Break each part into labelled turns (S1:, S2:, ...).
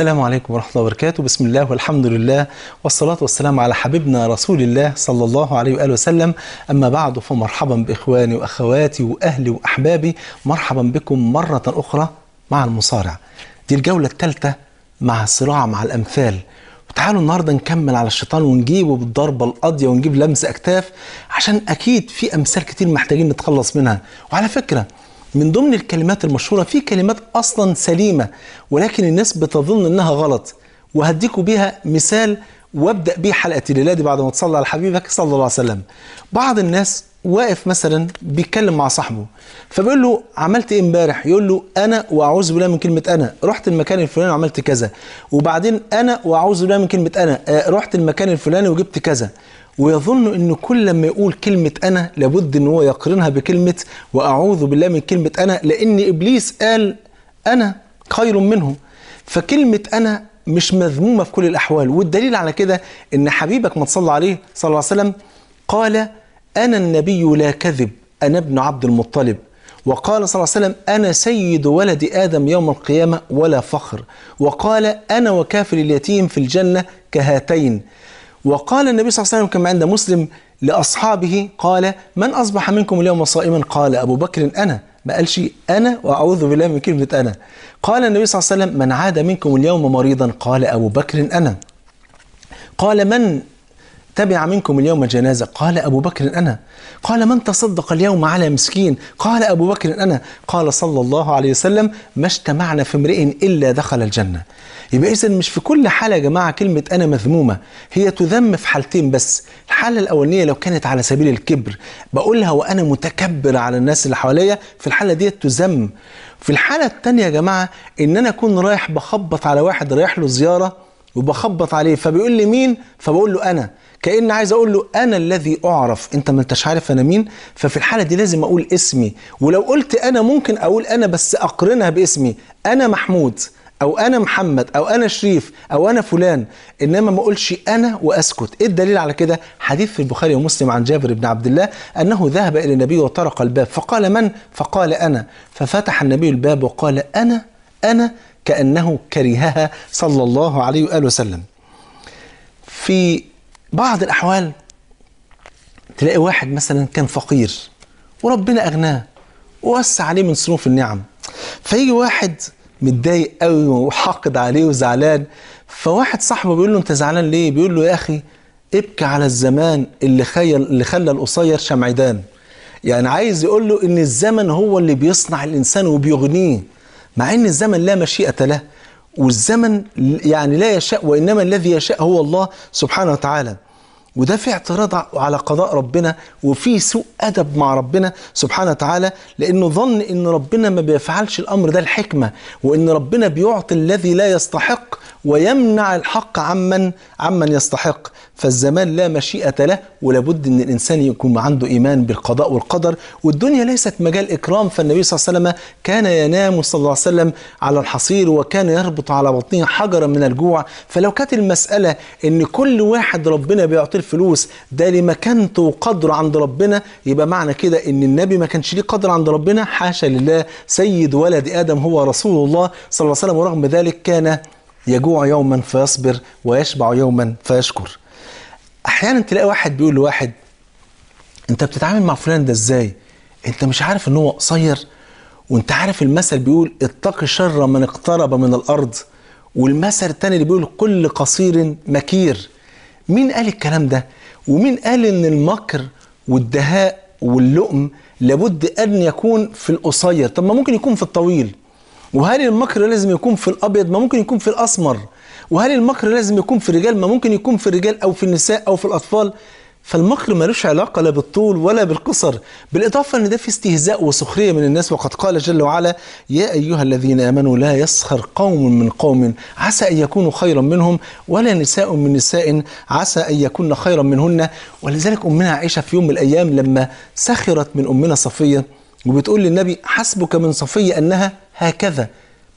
S1: السلام عليكم ورحمة الله وبركاته بسم الله والحمد لله والصلاة والسلام على حبيبنا رسول الله صلى الله عليه وآله وسلم أما بعد فمرحبا بإخواني وأخواتي وأهلي وأحبابي مرحبا بكم مرة أخرى مع المصارع دي الجولة الثالثة مع الصراع مع الأمثال وتعالوا النهاردة نكمل على الشيطان ونجيبه بالضربة القاضية ونجيب لمس أكتاف عشان أكيد في أمثال كتير محتاجين نتخلص منها وعلى فكرة من ضمن الكلمات المشهورة في كلمات أصلا سليمة ولكن الناس بتظن أنها غلط وهديكوا بيها مثال وابدأ بيه الليله دي بعد ما تصلي على حبيبك صلى الله عليه وسلم بعض الناس واقف مثلا بيتكلم مع صاحبه فبيقول له عملت ايه امبارح يقول له انا واعوذ بالله من كلمه انا رحت المكان الفلاني وعملت كذا وبعدين انا واعوذ بالله من كلمه انا آه، رحت المكان الفلاني وجبت كذا ويظن ان كل لما يقول كلمه انا لابد ان هو يقرنها بكلمه واعوذ بالله من كلمه انا لان ابليس قال انا خير منه فكلمه انا مش مذمومه في كل الاحوال والدليل على كده ان حبيبك ما تصلى عليه صلى الله عليه وسلم قال انا النبي لا كذب انا ابن عبد المطلب وقال صلى الله عليه وسلم أنا سيد ولد آدم يوم القيامة ولا فخر وقال أنا وكافر اليتيم في الجنة كهاتين وقال النبي صلى الله عليه وسلم كما عند مسلم لأصحابه قال من أصبح منكم اليوم صائما قال أبو بكر أنا ما قالش أنا وأعوذ بالله من كلمة أنا قال النبي صلى الله عليه وسلم من عاد منكم اليوم مريضا قال أبو بكر أنا قال من تبع منكم اليوم جنازة قال أبو بكر أنا قال من تصدق اليوم على مسكين قال أبو بكر أنا قال صلى الله عليه وسلم ما اجتمعنا في امرئ إلا دخل الجنة يبقى إذا مش في كل حالة يا جماعة كلمة أنا مذمومة هي تذم في حالتين بس الحالة الأولانية لو كانت على سبيل الكبر بقولها وأنا متكبر على الناس اللي حواليا في الحالة دي تذم في الحالة الثانية يا جماعة إن أنا أكون رايح بخبط على واحد رايح له زيارة وبخبط عليه فبيقول لي مين فبقول له أنا كان عايز اقول له انا الذي اعرف انت ما انتش عارف انا مين ففي الحاله دي لازم اقول اسمي ولو قلت انا ممكن اقول انا بس اقرنها باسمي انا محمود او انا محمد او انا شريف او انا فلان انما ما اقولش انا واسكت ايه الدليل على كده حديث في البخاري ومسلم عن جابر بن عبد الله انه ذهب الى النبي وطرق الباب فقال من فقال انا ففتح النبي الباب وقال انا انا كانه كرهها صلى الله عليه واله وسلم في بعض الأحوال تلاقي واحد مثلا كان فقير وربنا أغناه ووسع عليه من صنوف النعم فيجي واحد متضايق قوي وحاقد عليه وزعلان فواحد صاحبه بيقول له انت زعلان ليه بيقول له يا اخي ابكي على الزمان اللي خيل اللي خلى القصير شمعدان يعني عايز يقول له ان الزمن هو اللي بيصنع الانسان وبيغنيه مع ان الزمن لا مشيئه له والزمن يعني لا يشاء وإنما الذي يشاء هو الله سبحانه وتعالى وده في اعتراض على قضاء ربنا وفي سوء أدب مع ربنا سبحانه وتعالى لأنه ظن إن ربنا ما بيفعلش الأمر ده الحكمة وإن ربنا بيعطي الذي لا يستحق ويمنع الحق عمن عمن يستحق فالزمان لا مشيئة له ولابد أن الإنسان يكون عنده إيمان بالقضاء والقدر والدنيا ليست مجال إكرام فالنبي صلى الله عليه وسلم كان ينام صلى الله عليه وسلم على الحصير وكان يربط على بطنه حجرا من الجوع فلو كانت المسألة أن كل واحد ربنا بيعطيه الفلوس ده لمكانته وقدره عند ربنا يبقى معنى كده أن النبي ما كانش ليه قدر عند ربنا حاشا لله سيد ولد آدم هو رسول الله صلى الله عليه وسلم ورغم ذلك كان يجوع يوما فيصبر ويشبع يوما فيشكر احيانا تلاقي واحد بيقول لواحد انت بتتعامل مع فلان ده ازاي انت مش عارف ان هو قصير وانت عارف المثل بيقول اتق شر من اقترب من الارض والمثل التاني اللي بيقول كل قصير مكير مين قال الكلام ده ومين قال ان المكر والدهاء واللؤم لابد ان يكون في القصير طب ما ممكن يكون في الطويل وهل المكر لازم يكون في الابيض ما ممكن يكون في الاسمر وهل المكر لازم يكون في الرجال ما ممكن يكون في الرجال او في النساء او في الاطفال فالمكر ملوش علاقة لا بالطول ولا بالقصر بالإضافة أن ده في استهزاء وسخرية من الناس وقد قال جل وعلا يا أيها الذين آمنوا لا يسخر قوم من قوم عسى أن يكونوا خيرا منهم ولا نساء من نساء عسى أن يكون خيرا منهن ولذلك أمنا عائشة في يوم من الأيام لما سخرت من أمنا صفية وبتقول للنبي حسبك من صفية أنها هكذا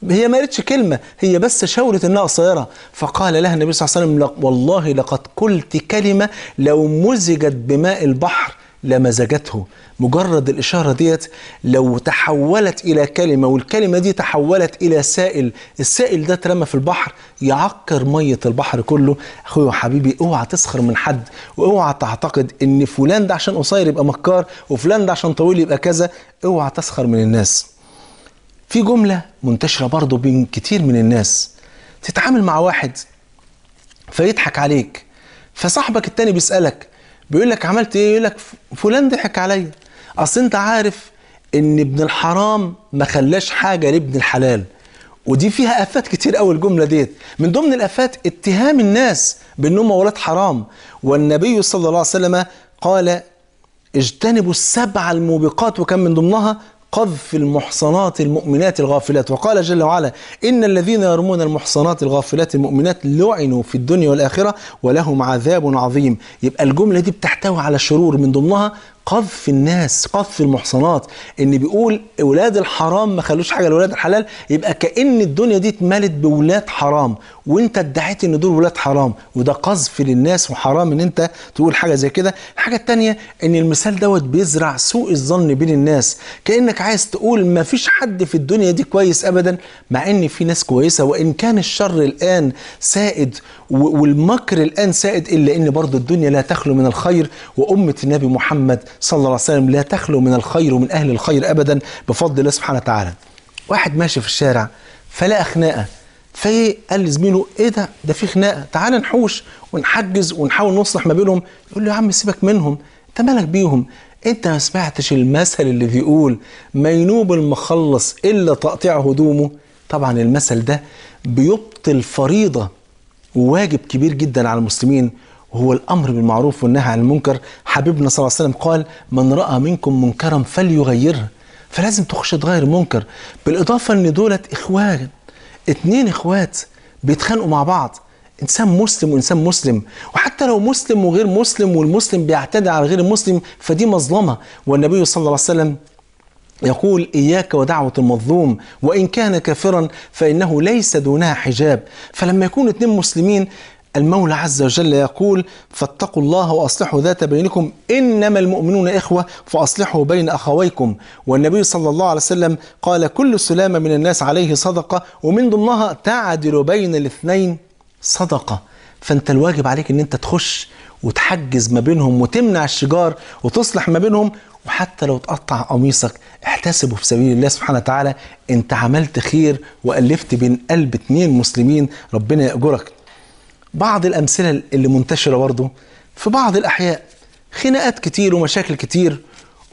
S1: هي ما قالتش كلمة هي بس شاورت إنها قصيرة فقال لها النبي صلى الله عليه وسلم والله لقد قلت كلمة لو مزجت بماء البحر لمزجته مجرد الإشارة ديت لو تحولت إلى كلمة والكلمة دي تحولت إلى سائل السائل ده اترمى في البحر يعكر مية البحر كله أخويا وحبيبي اوعى تسخر من حد واوعى تعتقد إن فلان ده عشان قصير يبقى مكار وفلان ده عشان طويل يبقى كذا اوعى تسخر من الناس في جملة منتشرة برضه بين كتير من الناس تتعامل مع واحد فيضحك عليك فصاحبك التاني بيسألك بيقول لك عملت ايه يقول لك فلان ضحك عليا اصل انت عارف ان ابن الحرام ما خلاش حاجة لابن الحلال ودي فيها افات كتير قوي الجمله ديت من ضمن الافات اتهام الناس بانهم ولاد حرام والنبي صلى الله عليه وسلم قال اجتنبوا السبع الموبقات وكان من ضمنها قذف المحصنات المؤمنات الغافلات وقال جل وعلا إن الذين يرمون المحصنات الغافلات المؤمنات لعنوا في الدنيا والآخرة ولهم عذاب عظيم يبقى الجملة دي بتحتوي على شرور من ضمنها قذف الناس قذف المحصنات ان بيقول اولاد الحرام ما خلوش حاجه لاولاد الحلال يبقى كان الدنيا دي اتملت باولاد حرام وانت ادعيت ان دول ولاد حرام وده قذف للناس وحرام ان انت تقول حاجه زي كده الحاجه الثانيه ان المثال دوت بيزرع سوء الظن بين الناس كانك عايز تقول ما فيش حد في الدنيا دي كويس ابدا مع ان في ناس كويسه وان كان الشر الان سائد والمكر الآن سائد إلا أن برضه الدنيا لا تخلو من الخير وأمة النبي محمد صلى الله عليه وسلم لا تخلو من الخير ومن أهل الخير أبدا بفضل الله سبحانه وتعالى واحد ماشي في الشارع فلقى خناقة فايه قال لزميله ايه ده ده في خناقه تعال نحوش ونحجز ونحاول نصلح ما بينهم يقول له يا عم سيبك منهم انت مالك بيهم انت ما سمعتش المثل اللي بيقول ما ينوب المخلص الا تقطيع هدومه طبعا المثل ده بيبطل فريضه وواجب كبير جدا على المسلمين وهو الامر بالمعروف والنهي عن المنكر حبيبنا صلى الله عليه وسلم قال من راى منكم منكرا فليغيره فلازم تخش تغير منكر بالاضافه ان دولت اخوان اتنين اخوات بيتخانقوا مع بعض انسان مسلم وانسان مسلم وحتى لو مسلم وغير مسلم والمسلم بيعتدي على غير المسلم فدي مظلمه والنبي صلى الله عليه وسلم يقول إياك ودعوة المظلوم وإن كان كافرا فإنه ليس دونها حجاب فلما يكون اثنين مسلمين المولى عز وجل يقول فاتقوا الله وأصلحوا ذات بينكم إنما المؤمنون إخوة فأصلحوا بين أخويكم والنبي صلى الله عليه وسلم قال كل سلام من الناس عليه صدقة ومن ضمنها تعدل بين الاثنين صدقة فأنت الواجب عليك أن أنت تخش وتحجز ما بينهم وتمنع الشجار وتصلح ما بينهم وحتى لو تقطع قميصك احتسبه في سبيل الله سبحانه وتعالى انت عملت خير والفت بين قلب اتنين مسلمين ربنا ياجرك بعض الامثله اللي منتشره برضه في بعض الاحياء خناقات كتير ومشاكل كتير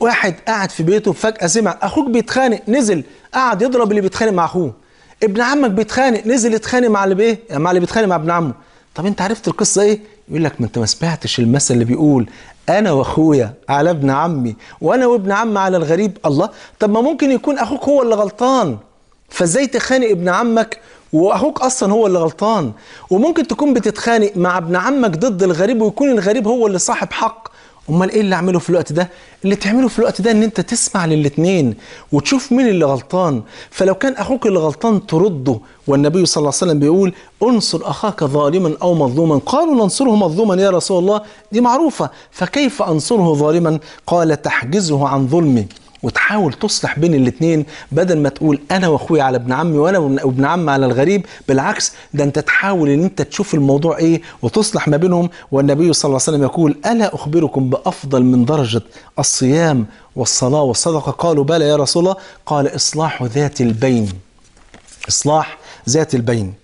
S1: واحد قاعد في بيته فجاه سمع اخوك بيتخانق نزل قعد يضرب اللي بيتخانق مع اخوه ابن عمك بيتخانق نزل يتخانق مع اللي بايه مع اللي بيتخانق مع ابن عمه طب انت عرفت القصه ايه يقول لك ما انت ما سمعتش المثل اللي بيقول انا واخويا على ابن عمي وانا وابن عم على الغريب الله طب ما ممكن يكون اخوك هو اللي غلطان فازاي تخانق ابن عمك واخوك اصلا هو اللي غلطان وممكن تكون بتتخانق مع ابن عمك ضد الغريب ويكون الغريب هو اللي صاحب حق امال ايه اللي اعمله في الوقت ده اللي تعمله في الوقت ده ان انت تسمع للاتنين وتشوف مين اللي غلطان فلو كان اخوك اللي غلطان ترده والنبي صلى الله عليه وسلم بيقول انصر اخاك ظالما او مظلوما قالوا ننصره مظلوما يا رسول الله دي معروفه فكيف انصره ظالما قال تحجزه عن ظلمه وتحاول تصلح بين الاثنين بدل ما تقول انا واخويا على ابن عمي وانا وابن عم على الغريب بالعكس ده انت تحاول ان انت تشوف الموضوع ايه وتصلح ما بينهم والنبي صلى الله عليه وسلم يقول الا اخبركم بافضل من درجه الصيام والصلاه والصدقه قالوا بلى يا رسول الله قال اصلاح ذات البين اصلاح ذات البين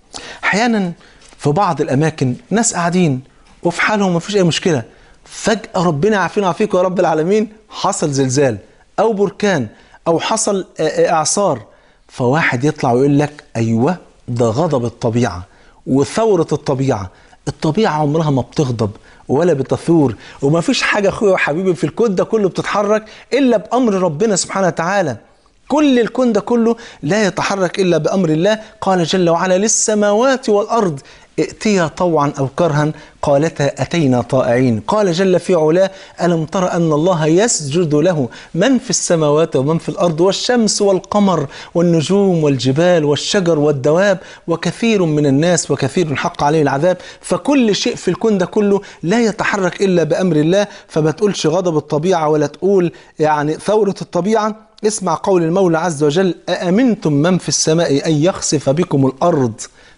S1: احيانا في بعض الاماكن ناس قاعدين وفي حالهم ما فيش اي مشكله فجاه ربنا عافينا عافيك يا رب العالمين حصل زلزال أو بركان أو حصل إعصار فواحد يطلع ويقول لك أيوه ده غضب الطبيعة وثورة الطبيعة الطبيعة عمرها ما بتغضب ولا بتثور وما فيش حاجة أخويا وحبيبي في الكون ده كله بتتحرك إلا بأمر ربنا سبحانه وتعالى كل الكون ده كله لا يتحرك إلا بأمر الله قال جل وعلا للسماوات والأرض ائتيا طوعا أو كرها قالتا أتينا طائعين قال جل في علاه ألم تر أن الله يسجد له من في السماوات ومن في الأرض والشمس والقمر والنجوم والجبال والشجر والدواب وكثير من الناس وكثير حق عليه العذاب فكل شيء في الكون ده كله لا يتحرك إلا بأمر الله فما تقولش غضب الطبيعة ولا تقول يعني ثورة الطبيعة اسمع قول المولى عز وجل أأمنتم من في السماء أن يخسف بكم الأرض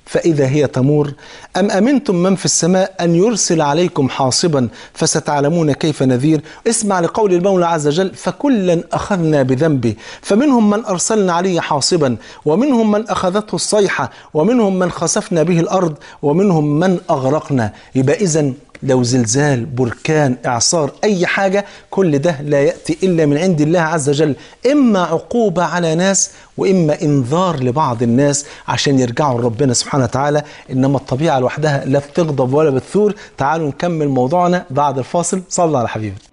S1: فإذا هي تمور أم أمنتم من في السماء أن يرسل عليكم حاصبا فستعلمون كيف نذير اسمع لقول المولى عز وجل فكلا أخذنا بذنبه فمنهم من أرسلنا عليه حاصبا ومنهم من أخذته الصيحة ومنهم من خسفنا به الأرض ومنهم من أغرقنا يبقى إذن لو زلزال بركان إعصار أي حاجة كل ده لا يأتي إلا من عند الله عز وجل إما عقوبة على ناس وإما إنذار لبعض الناس عشان يرجعوا لربنا سبحانه وتعالى إنما الطبيعة لوحدها لا بتغضب ولا بتثور تعالوا نكمل موضوعنا بعد الفاصل صلى على حبيبنا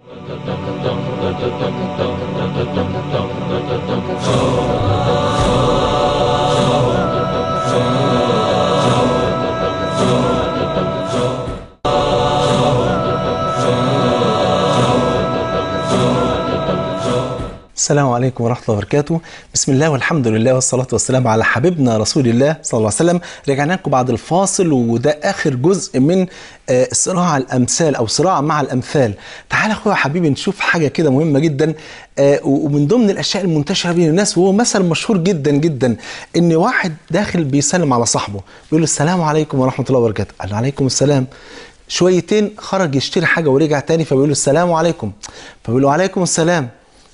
S1: السلام عليكم ورحمة الله وبركاته بسم الله والحمد لله والصلاة والسلام على حبيبنا رسول الله صلى الله عليه وسلم رجعنا لكم بعد الفاصل وده آخر جزء من آه، صراع الأمثال أو صراع مع الأمثال تعال أخويا حبيبي نشوف حاجة كده مهمة جدا آه، ومن ضمن الأشياء المنتشرة بين الناس وهو مثل مشهور جدا جدا إن واحد داخل بيسلم على صاحبه بيقول له السلام عليكم ورحمة الله وبركاته قال له عليكم السلام شويتين خرج يشتري حاجه ورجع تاني فبيقول له السلام عليكم فبيقول له عليكم السلام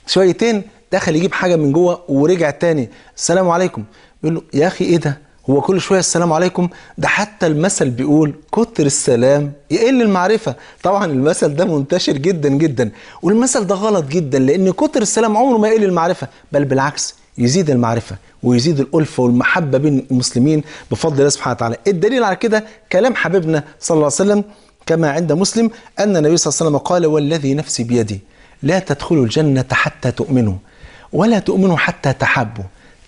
S1: شويتين دخل يجيب حاجه من جوه ورجع تاني السلام عليكم يقول له يا اخي ايه ده هو كل شويه السلام عليكم ده حتى المثل بيقول كتر السلام يقل المعرفه طبعا المثل ده منتشر جدا جدا والمثل ده غلط جدا لان كتر السلام عمره ما يقل المعرفه بل بالعكس يزيد المعرفة ويزيد الألفة والمحبة بين المسلمين بفضل الله سبحانه وتعالى الدليل على كده كلام حبيبنا صلى الله عليه وسلم كما عند مسلم أن النبي صلى الله عليه وسلم قال والذي نفسي بيدي لا تدخلوا الجنة حتى تؤمنوا ولا تؤمنوا حتى تحبوا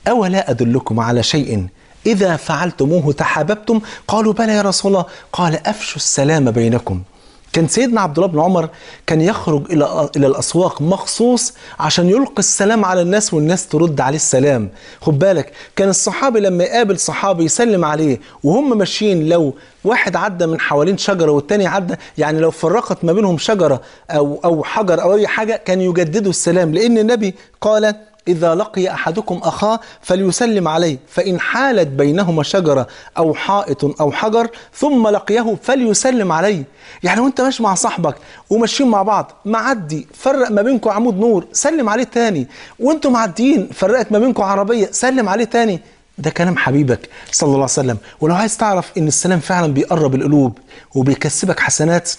S1: أولا أدلكم على شيء إذا فعلتموه تحاببتم قالوا بلى يا رسول الله قال أفشوا السلام بينكم كان سيدنا عبد الله بن عمر كان يخرج الى الى الاسواق مخصوص عشان يلقي السلام على الناس والناس ترد عليه السلام خد بالك كان الصحابي لما يقابل صحابي يسلم عليه وهم ماشيين لو واحد عدى من حوالين شجره والتاني عدى يعني لو فرقت ما بينهم شجره او او حجر او اي حاجه كان يجددوا السلام لان النبي قال إذا لقي أحدكم أخاه فليسلم عليه فإن حالت بينهما شجرة أو حائط أو حجر ثم لقيه فليسلم عليه يعني وانت ماشي مع صاحبك وماشيين مع بعض معدي فرق ما بينكم عمود نور سلم عليه تاني وانتم معديين فرقت ما بينكم عربية سلم عليه تاني ده كلام حبيبك صلى الله عليه وسلم ولو عايز تعرف ان السلام فعلا بيقرب القلوب وبيكسبك حسنات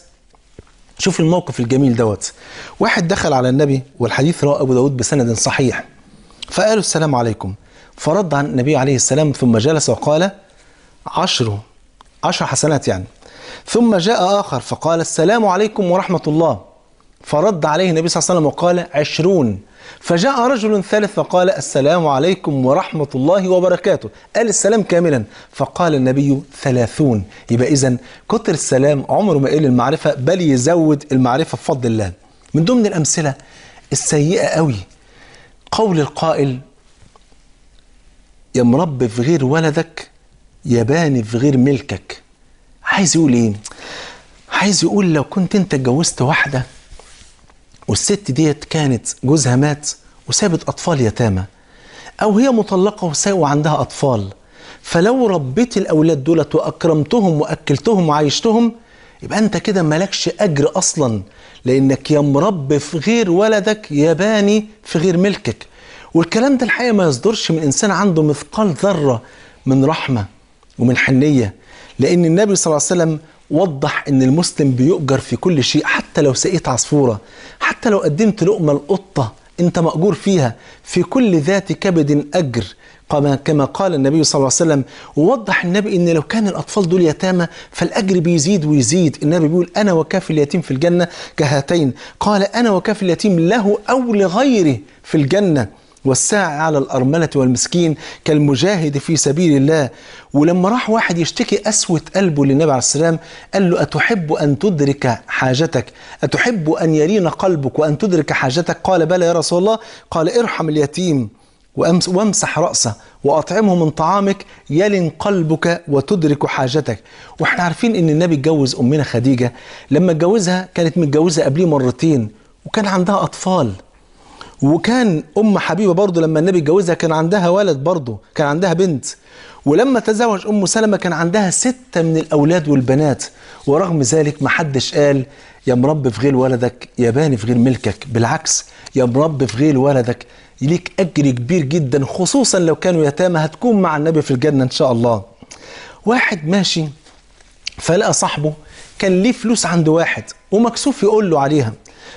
S1: شوف الموقف الجميل دوت واحد دخل على النبي والحديث رواه ابو داود بسند صحيح فقالوا السلام عليكم فرد عن النبي عليه السلام ثم جلس وقال عشر عشر حسنات يعني ثم جاء آخر فقال السلام عليكم ورحمة الله فرد عليه النبي صلى الله عليه وسلم وقال عشرون فجاء رجل ثالث فقال السلام عليكم ورحمة الله وبركاته قال السلام كاملا فقال النبي ثلاثون يبقى إذا كتر السلام عمره ما يقل المعرفة بل يزود المعرفة بفضل الله من ضمن الأمثلة السيئة قوي قول القائل يا مرب في غير ولدك يا باني في غير ملكك عايز يقول ايه عايز يقول لو كنت انت اتجوزت واحده والست ديت كانت جوزها مات وسابت اطفال يتامى او هي مطلقه وعندها اطفال فلو ربيت الاولاد دولت واكرمتهم واكلتهم وعيشتهم يبقى انت كده مالكش اجر اصلا لانك يا مرب في غير ولدك يا باني في غير ملكك والكلام ده الحقيقه ما يصدرش من انسان عنده مثقال ذره من رحمه ومن حنيه لان النبي صلى الله عليه وسلم وضح ان المسلم بيؤجر في كل شيء حتى لو سقيت عصفوره حتى لو قدمت لقمه القطه أنت مأجور فيها في كل ذات كبد أجر كما قال النبي صلى الله عليه وسلم ووضح النبي ان لو كان الاطفال دول يتامى فالاجر بيزيد ويزيد النبي بيقول انا وكافي اليتيم في الجنه كهاتين قال انا وكافي اليتيم له او لغيره في الجنه والساعي على الأرملة والمسكين كالمجاهد في سبيل الله ولما راح واحد يشتكي أسوة قلبه للنبي عليه السلام قال له أتحب أن تدرك حاجتك أتحب أن يلين قلبك وأن تدرك حاجتك قال بلى يا رسول الله قال ارحم اليتيم وامسح رأسه وأطعمه من طعامك يلن قلبك وتدرك حاجتك وإحنا عارفين أن النبي اتجوز أمنا خديجة لما اتجوزها كانت متجوزة قبليه مرتين وكان عندها أطفال وكان ام حبيبه برضه لما النبي اتجوزها كان عندها ولد برضه كان عندها بنت ولما تزوج ام سلمه كان عندها سته من الاولاد والبنات ورغم ذلك ما حدش قال يا مرب في غير ولدك يا باني في غير ملكك بالعكس يا مرب في غير ولدك ليك اجر كبير جدا خصوصا لو كانوا يتامى هتكون مع النبي في الجنه ان شاء الله واحد ماشي فلقى صاحبه كان ليه فلوس عند واحد ومكسوف يقول له عليها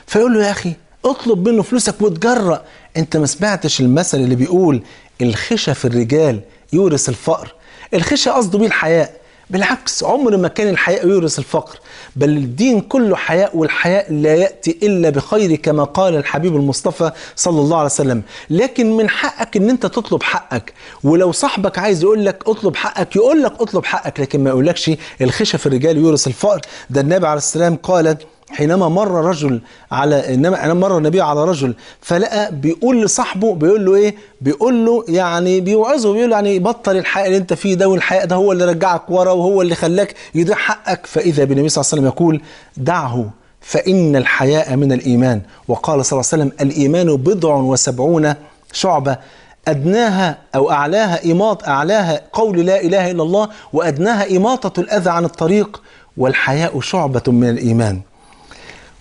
S1: فيقول له يا اخي اطلب منه فلوسك وتجرأ انت ما سمعتش المثل اللي بيقول الخشى في الرجال يورث الفقر الخشى قصده بيه الحياء بالعكس عمر ما كان الحياء يورث الفقر بل الدين كله حياء والحياء لا يأتي إلا بخير كما قال الحبيب المصطفى صلى الله عليه وسلم لكن من حقك أن أنت تطلب حقك ولو صاحبك عايز يقول لك اطلب حقك يقول لك اطلب حقك لكن ما يقولكش الخشى في الرجال يورث الفقر ده النبي عليه السلام قال حينما مر رجل على انما مر النبي على رجل فلقى بيقول لصاحبه بيقول له ايه؟ بيقول له يعني بيوعظه بيقول له يعني بطل الحق اللي انت فيه ده والحق ده هو اللي رجعك ورا وهو اللي خلاك يضيع حقك فاذا بالنبي صلى الله عليه وسلم يقول دعه فإن الحياء من الإيمان وقال صلى الله عليه وسلم الإيمان بضع وسبعون شعبة أدناها أو أعلاها إماط أعلاها قول لا إله إلا الله وأدناها إماطة الأذى عن الطريق والحياء شعبة من الإيمان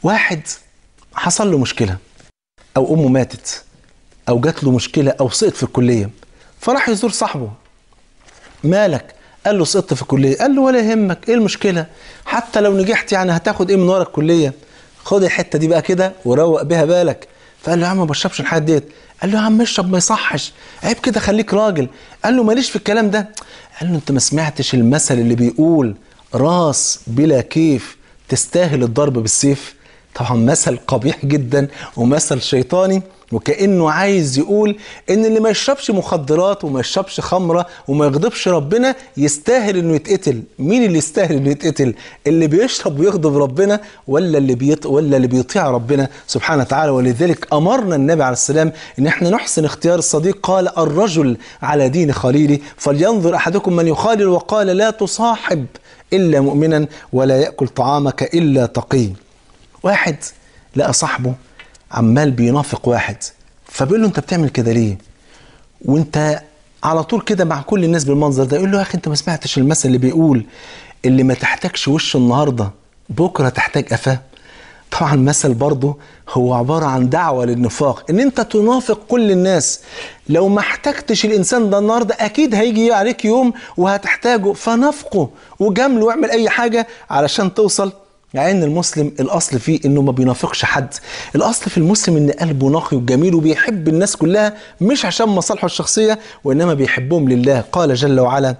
S1: واحد حصل له مشكله او امه ماتت او جات له مشكله او سقط في الكليه فراح يزور صاحبه مالك قال له سقطت في الكليه قال له ولا يهمك ايه المشكله حتى لو نجحت يعني هتاخد ايه من ورا الكليه خد الحته دي بقى كده وروق بيها بالك فقال له يا عم ما بشربش الحاجات ديت قال له يا عم اشرب ما يصحش عيب كده خليك راجل قال له ماليش في الكلام ده قال له انت ما سمعتش المثل اللي بيقول راس بلا كيف تستاهل الضرب بالسيف طبعا مثل قبيح جدا ومثل شيطاني وكانه عايز يقول ان اللي ما يشربش مخدرات وما يشربش خمره وما يغضبش ربنا يستاهل انه يتقتل مين اللي يستاهل انه يتقتل اللي بيشرب ويغضب ربنا ولا اللي بيط... ولا اللي بيطيع ربنا سبحانه وتعالى ولذلك امرنا النبي عليه السلام ان احنا نحسن اختيار الصديق قال الرجل على دين خليله فلينظر احدكم من يخالل وقال لا تصاحب الا مؤمنا ولا ياكل طعامك الا تقي واحد لقى صاحبه عمال بينافق واحد فبيقول له انت بتعمل كده ليه وانت على طول كده مع كل الناس بالمنظر ده يقول له يا اخي انت ما سمعتش المثل اللي بيقول اللي ما تحتاجش وشه النهارده بكره تحتاج قفاه طبعا المثل برضه هو عبارة عن دعوة للنفاق ان انت تنافق كل الناس لو ما احتجتش الانسان ده النهاردة اكيد هيجي عليك يوم وهتحتاجه فنافقه وجامله واعمل اي حاجة علشان توصل يعني ان المسلم الاصل فيه انه ما بينافقش حد الاصل في المسلم ان قلبه نقي وجميل وبيحب الناس كلها مش عشان مصالحه الشخصيه وانما بيحبهم لله قال جل وعلا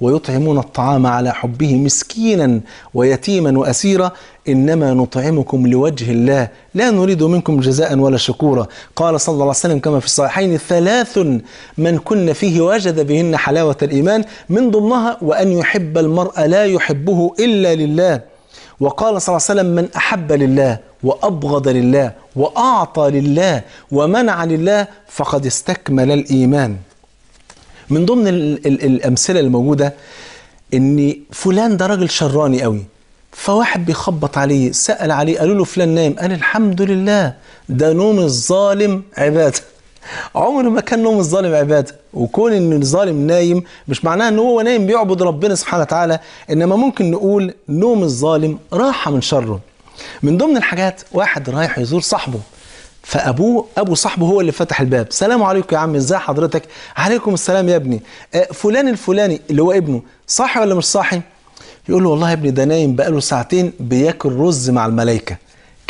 S1: ويطعمون الطعام على حبه مسكينا ويتيما واسيرا انما نطعمكم لوجه الله لا نريد منكم جزاء ولا شكورا قال صلى الله عليه وسلم كما في الصحيحين ثلاث من كن فيه وجد بهن حلاوه الايمان من ضمنها وان يحب المرء لا يحبه الا لله وقال صلى الله عليه وسلم من أحب لله وأبغض لله وأعطى لله ومنع لله فقد استكمل الإيمان من ضمن الأمثلة الموجودة إن فلان ده راجل شراني قوي فواحد بيخبط عليه سأل عليه قالوا له فلان نايم قال الحمد لله ده نوم الظالم عباده عمر ما كان نوم الظالم عبادة وكون ان الظالم نايم مش معناه ان هو نايم بيعبد ربنا سبحانه وتعالى انما ممكن نقول نوم الظالم راحة من شره من ضمن الحاجات واحد رايح يزور صاحبه فابوه ابو صاحبه هو اللي فتح الباب سلام عليكم يا عم ازاي حضرتك عليكم السلام يا ابني أه، فلان الفلاني اللي هو ابنه صاحي ولا مش صاحي يقول له والله يا ابني ده نايم بقاله ساعتين بياكل رز مع الملائكه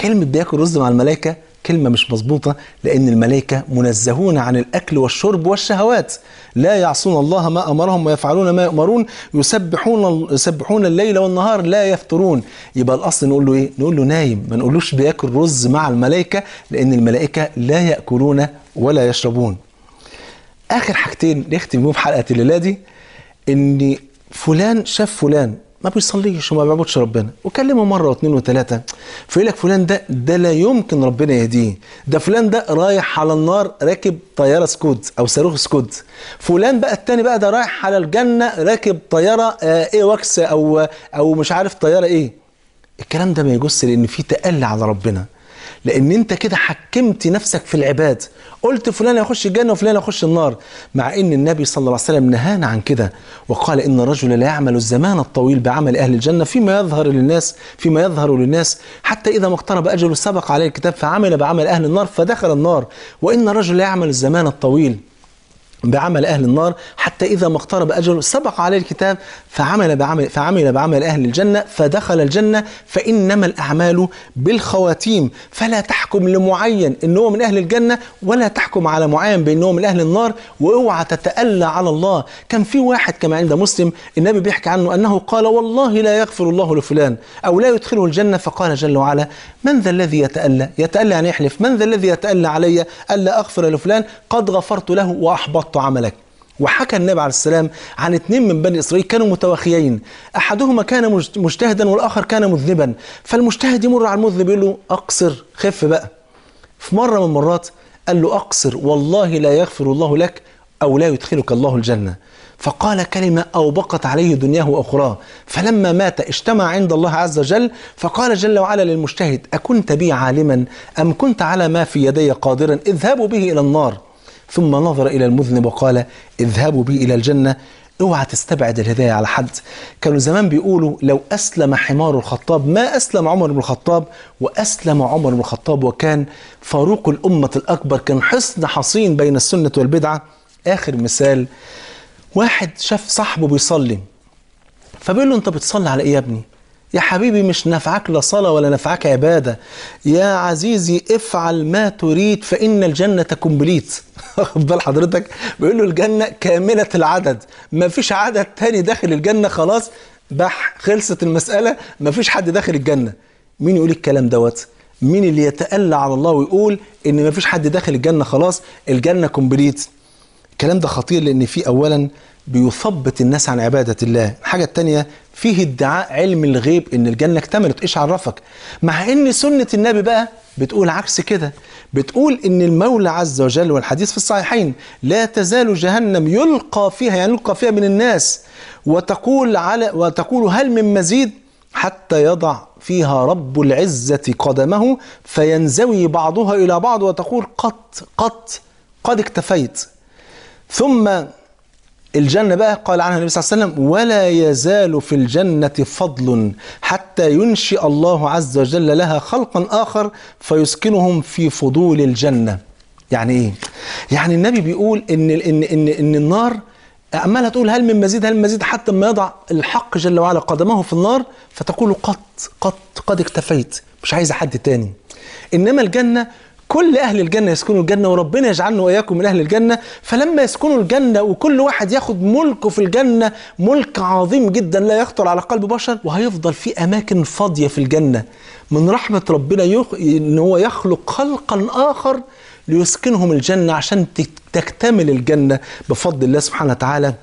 S1: كلمه بياكل رز مع الملائكه كلمة مش مظبوطة لأن الملائكة منزهون عن الأكل والشرب والشهوات لا يعصون الله ما أمرهم ويفعلون ما يؤمرون يسبحون يسبحون الليل والنهار لا يفترون يبقى الأصل نقول له إيه؟ نقول له نايم ما نقولوش بياكل رز مع الملائكة لأن الملائكة لا يأكلون ولا يشربون آخر حاجتين نختم بيهم حلقة الليلة دي إن فلان شاف فلان ما بيصليش وما بيعبدش ربنا وكلمه مره واثنين وثلاثه فيقول لك فلان ده ده لا يمكن ربنا يهديه ده فلان ده رايح على النار راكب طياره سكود او صاروخ سكود فلان بقى الثاني بقى ده رايح على الجنه راكب طياره آه ايه وكس او آه، او مش عارف طياره ايه الكلام ده ما يجوز لان في تقل على ربنا لان انت كده حكمت نفسك في العباد قلت فلان يخش الجنه وفلان يخش النار مع ان النبي صلى الله عليه وسلم نهانا عن كده وقال ان الرجل لا يعمل الزمان الطويل بعمل اهل الجنه فيما يظهر للناس فيما يظهر للناس حتى اذا ما اقترب اجله سبق عليه الكتاب فعمل بعمل اهل النار فدخل النار وان الرجل لا يعمل الزمان الطويل بعمل أهل النار حتى إذا ما اقترب أجله سبق عليه الكتاب فعمل بعمل, فعمل بعمل أهل الجنة فدخل الجنة فإنما الأعمال بالخواتيم فلا تحكم لمعين إن هو من أهل الجنة ولا تحكم على معين بإن هو من أهل النار وأوعى تتألى على الله كان في واحد كما عند مسلم النبي بيحكي عنه أنه قال والله لا يغفر الله لفلان أو لا يدخله الجنة فقال جل وعلا من ذا الذي يتألى يتألى أن يحلف من ذا الذي يتألى علي ألا أغفر لفلان قد غفرت له وأحبط وحطوا عملك وحكى النبي عليه السلام عن اثنين من بني اسرائيل كانوا متوخيين احدهما كان مجتهدا والاخر كان مذنبا فالمجتهد يمر على المذنب يقول له اقصر خف بقى في مره من المرات قال له اقصر والله لا يغفر الله لك او لا يدخلك الله الجنه فقال كلمة أوبقت عليه دنياه وأخراه فلما مات اجتمع عند الله عز وجل فقال جل وعلا للمجتهد أكنت بي عالما أم كنت على ما في يدي قادرا اذهبوا به إلى النار ثم نظر إلى المذنب وقال اذهبوا بي إلى الجنة اوعى تستبعد الهداية على حد كانوا زمان بيقولوا لو أسلم حمار الخطاب ما أسلم عمر بن الخطاب وأسلم عمر بن الخطاب وكان فاروق الأمة الأكبر كان حصن حصين بين السنة والبدعة آخر مثال واحد شاف صاحبه بيصلي فبيقول له أنت بتصلي على إيه يا ابني يا حبيبي مش نفعك لا صلاة ولا نفعك عبادة يا عزيزي افعل ما تريد فإن الجنة كومبليت واخد بال حضرتك بيقول له الجنة كاملة العدد ما فيش عدد تاني داخل الجنة خلاص بح خلصت المسألة ما فيش حد داخل الجنة مين يقول الكلام دوت مين اللي يتألى على الله ويقول إن ما فيش حد داخل الجنة خلاص الجنة كومبليت الكلام ده خطير لأن فيه أولا بيثبط الناس عن عبادة الله الحاجة التانية فيه ادعاء علم الغيب ان الجنه اكتملت ايش عرفك مع ان سنه النبي بقى بتقول عكس كده بتقول ان المولى عز وجل والحديث في الصحيحين لا تزال جهنم يلقى فيها يعني يلقى فيها من الناس وتقول على وتقول هل من مزيد حتى يضع فيها رب العزة قدمه فينزوي بعضها إلى بعض وتقول قط قط قد اكتفيت ثم الجنة بقى قال عنها النبي صلى الله عليه وسلم ولا يزال في الجنة فضل حتى ينشئ الله عز وجل لها خلقا آخر فيسكنهم في فضول الجنة يعني إيه؟ يعني النبي بيقول إن, إن, إن, إن النار عمالها تقول هل من مزيد هل من مزيد حتى ما يضع الحق جل وعلا قدمه في النار فتقول قد قد قد اكتفيت مش عايزة حد تاني إنما الجنة كل أهل الجنة يسكنوا الجنة وربنا يجعلنا وإياكم من أهل الجنة فلما يسكنوا الجنة وكل واحد ياخد ملكه في الجنة ملك عظيم جدا لا يخطر على قلب بشر وهيفضل في أماكن فاضية في الجنة من رحمة ربنا يخ... إن هو يخلق خلقا آخر ليسكنهم الجنة عشان تكتمل الجنة بفضل الله سبحانه وتعالى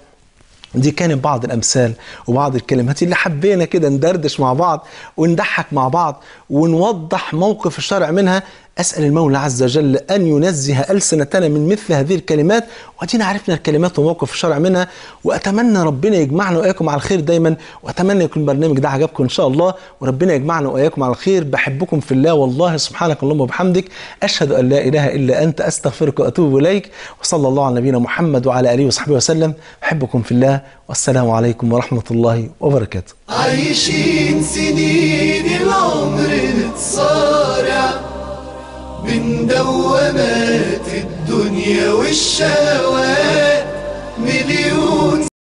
S1: دي كانت بعض الامثال وبعض الكلمات اللي حبينا كده ندردش مع بعض ونضحك مع بعض ونوضح موقف الشرع منها أسأل المولى عز وجل أن ينزه ألسنتنا من مثل هذه الكلمات وأدينا عرفنا الكلمات وموقف الشرع منها وأتمنى ربنا يجمعنا وإياكم على الخير دايما وأتمنى يكون البرنامج ده عجبكم إن شاء الله وربنا يجمعنا وإياكم على الخير بحبكم في الله والله سبحانك اللهم وبحمدك أشهد أن لا إله إلا أنت أستغفرك وأتوب إليك وصلى الله على نبينا محمد وعلى آله وصحبه وسلم أحبكم في الله والسلام عليكم ورحمة الله وبركاته عايشين سنين العمر متصارع من دوامات الدنيا والشهوات مليون